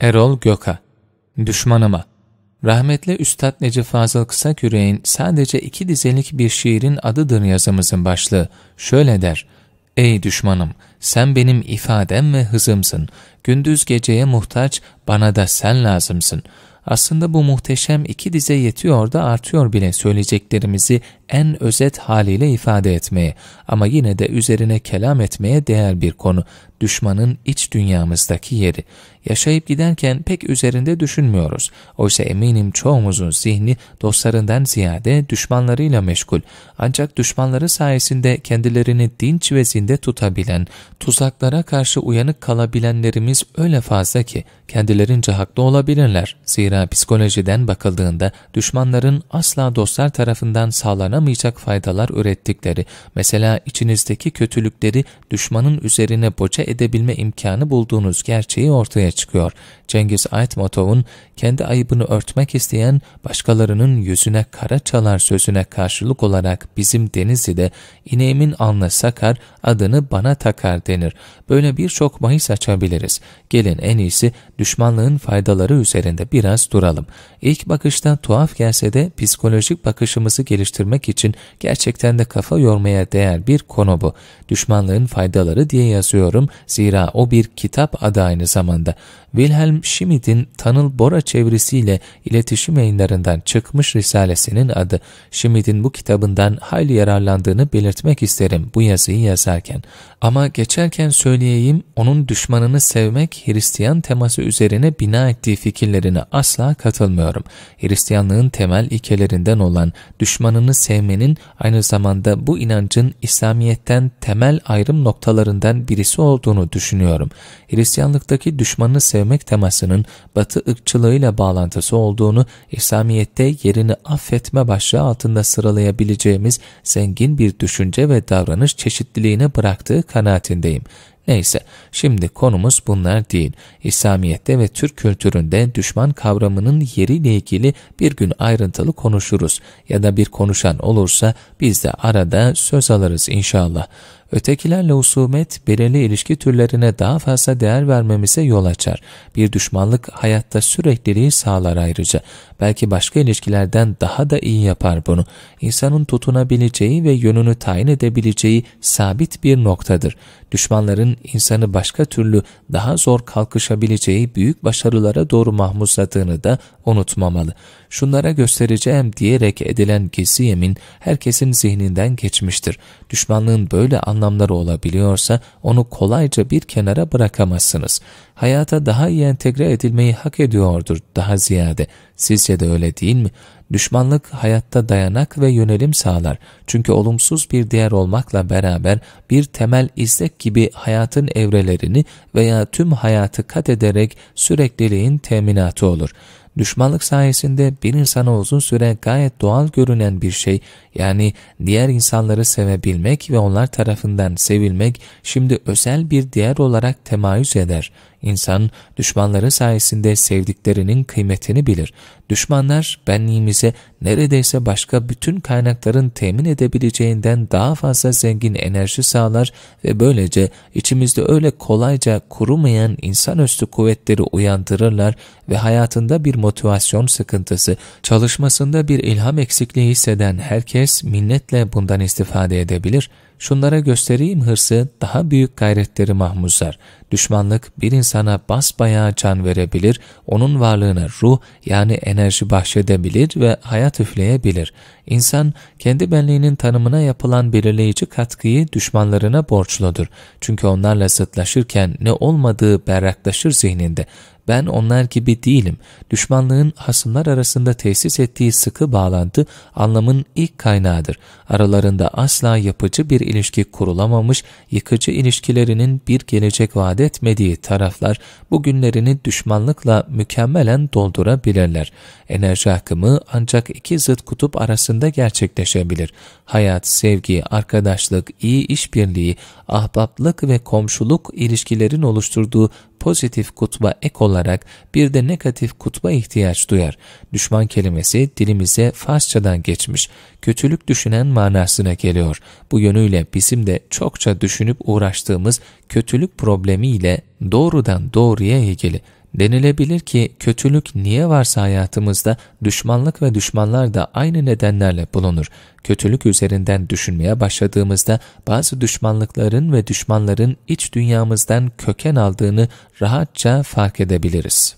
Erol Gök'a, Düşmanıma, rahmetli Üstad Necip Fazıl Kısaküre'nin sadece iki dizelik bir şiirin adıdır yazımızın başlığı. Şöyle der, Ey düşmanım, sen benim ifadem ve hızımsın. Gündüz geceye muhtaç, bana da sen lazımsın. Aslında bu muhteşem iki dize yetiyor da artıyor bile söyleyeceklerimizi en özet haliyle ifade etmeye ama yine de üzerine kelam etmeye değer bir konu. Düşmanın iç dünyamızdaki yeri. Yaşayıp giderken pek üzerinde düşünmüyoruz. Oysa eminim çoğumuzun zihni dostlarından ziyade düşmanlarıyla meşgul. Ancak düşmanları sayesinde kendilerini dinç ve zinde tutabilen, tuzaklara karşı uyanık kalabilenlerimiz öyle fazla ki kendilerince haklı olabilirler. Zira psikolojiden bakıldığında düşmanların asla dostlar tarafından sağlanamaz yaramayacak faydalar ürettikleri, mesela içinizdeki kötülükleri düşmanın üzerine boca edebilme imkanı bulduğunuz gerçeği ortaya çıkıyor. Cengiz Aytmatov'un kendi ayıbını örtmek isteyen başkalarının yüzüne kara çalar sözüne karşılık olarak bizim Denizli'de ineğimin alnı sakar, adını bana takar denir. Böyle birçok bahis açabiliriz. Gelin en iyisi düşmanlığın faydaları üzerinde biraz duralım. İlk bakışta tuhaf gelse de psikolojik bakışımızı geliştirmek için gerçekten de kafa yormaya değer bir konu bu. Düşmanlığın faydaları diye yazıyorum zira o bir kitap adı aynı zamanda. Wilhelm Schmidt'in Tanıl Bora çevresiyle iletişim yayınlarından çıkmış risalesinin adı. Schmidt'in bu kitabından hayli yararlandığını belirtmek isterim bu yazıyı yazarken. Ama geçerken söyleyeyim onun düşmanını sevmek Hristiyan teması üzerine bina ettiği fikirlerine asla katılmıyorum. Hristiyanlığın temel ilkelerinden olan düşmanını sevmek sevmenin aynı zamanda bu inancın İslamiyet'ten temel ayrım noktalarından birisi olduğunu düşünüyorum. Hristiyanlıktaki düşmanını sevmek temasının batı ırkçılığıyla bağlantısı olduğunu İslamiyet'te yerini affetme başlığı altında sıralayabileceğimiz zengin bir düşünce ve davranış çeşitliliğine bıraktığı kanaatindeyim. Neyse şimdi konumuz bunlar değil. İslamiyet'te ve Türk kültüründe düşman kavramının yeriyle ilgili bir gün ayrıntılı konuşuruz ya da bir konuşan olursa biz de arada söz alırız inşallah. Ötekilerle husumet belirli ilişki türlerine daha fazla değer vermemize yol açar. Bir düşmanlık hayatta sürekliliği sağlar ayrıca. Belki başka ilişkilerden daha da iyi yapar bunu. İnsanın tutunabileceği ve yönünü tayin edebileceği sabit bir noktadır. Düşmanların insanı başka türlü daha zor kalkışabileceği büyük başarılara doğru mahmuzladığını da unutmamalı. Şunlara göstereceğim diyerek edilen gizli yemin herkesin zihninden geçmiştir. Düşmanlığın böyle anlamı anlamları olabiliyorsa onu kolayca bir kenara bırakamazsınız. Hayata daha iyi entegre edilmeyi hak ediyordur daha ziyade. Sizce de öyle değil mi? Düşmanlık hayatta dayanak ve yönelim sağlar. Çünkü olumsuz bir değer olmakla beraber bir temel izlek gibi hayatın evrelerini veya tüm hayatı kat ederek sürekliliğin teminatı olur. Düşmanlık sayesinde bir insana uzun süre gayet doğal görünen bir şey yani diğer insanları sevebilmek ve onlar tarafından sevilmek şimdi özel bir değer olarak temayüz eder. İnsan düşmanları sayesinde sevdiklerinin kıymetini bilir. Düşmanlar benliğimize neredeyse başka bütün kaynakların temin edebileceğinden daha fazla zengin enerji sağlar ve böylece içimizde öyle kolayca kurumayan insanüstü kuvvetleri uyandırırlar ve hayatında bir motivasyon sıkıntısı, çalışmasında bir ilham eksikliği hisseden herkes minnetle bundan istifade edebilir.'' şunlara göstereyim hırsı daha büyük gayretleri mahmuzlar. Düşmanlık bir insana basbayağı can verebilir, onun varlığına ruh yani enerji bahşedebilir ve hayat üfleyebilir. İnsan kendi benliğinin tanımına yapılan belirleyici katkıyı düşmanlarına borçludur. Çünkü onlarla zıtlaşırken ne olmadığı berraklaşır zihninde ben onlar gibi değilim. Düşmanlığın hasımlar arasında tesis ettiği sıkı bağlantı anlamın ilk kaynağıdır. Aralarında asla yapıcı bir ilişki kurulamamış, yıkıcı ilişkilerinin bir gelecek vaat etmediği taraflar bugünlerini düşmanlıkla mükemmelen doldurabilirler. Enerji akımı ancak iki zıt kutup arasında gerçekleşebilir. Hayat, sevgi, arkadaşlık, iyi işbirliği, ahbaplık ve komşuluk ilişkilerin oluşturduğu pozitif kutba ek olarak bir de negatif kutba ihtiyaç duyar. Düşman kelimesi dilimize Farsçadan geçmiş, kötülük düşünen manasına geliyor. Bu yönüyle bizim de çokça düşünüp uğraştığımız kötülük problemiyle doğrudan doğruya ilgili. Denilebilir ki kötülük niye varsa hayatımızda düşmanlık ve düşmanlar da aynı nedenlerle bulunur. Kötülük üzerinden düşünmeye başladığımızda bazı düşmanlıkların ve düşmanların iç dünyamızdan köken aldığını rahatça fark edebiliriz.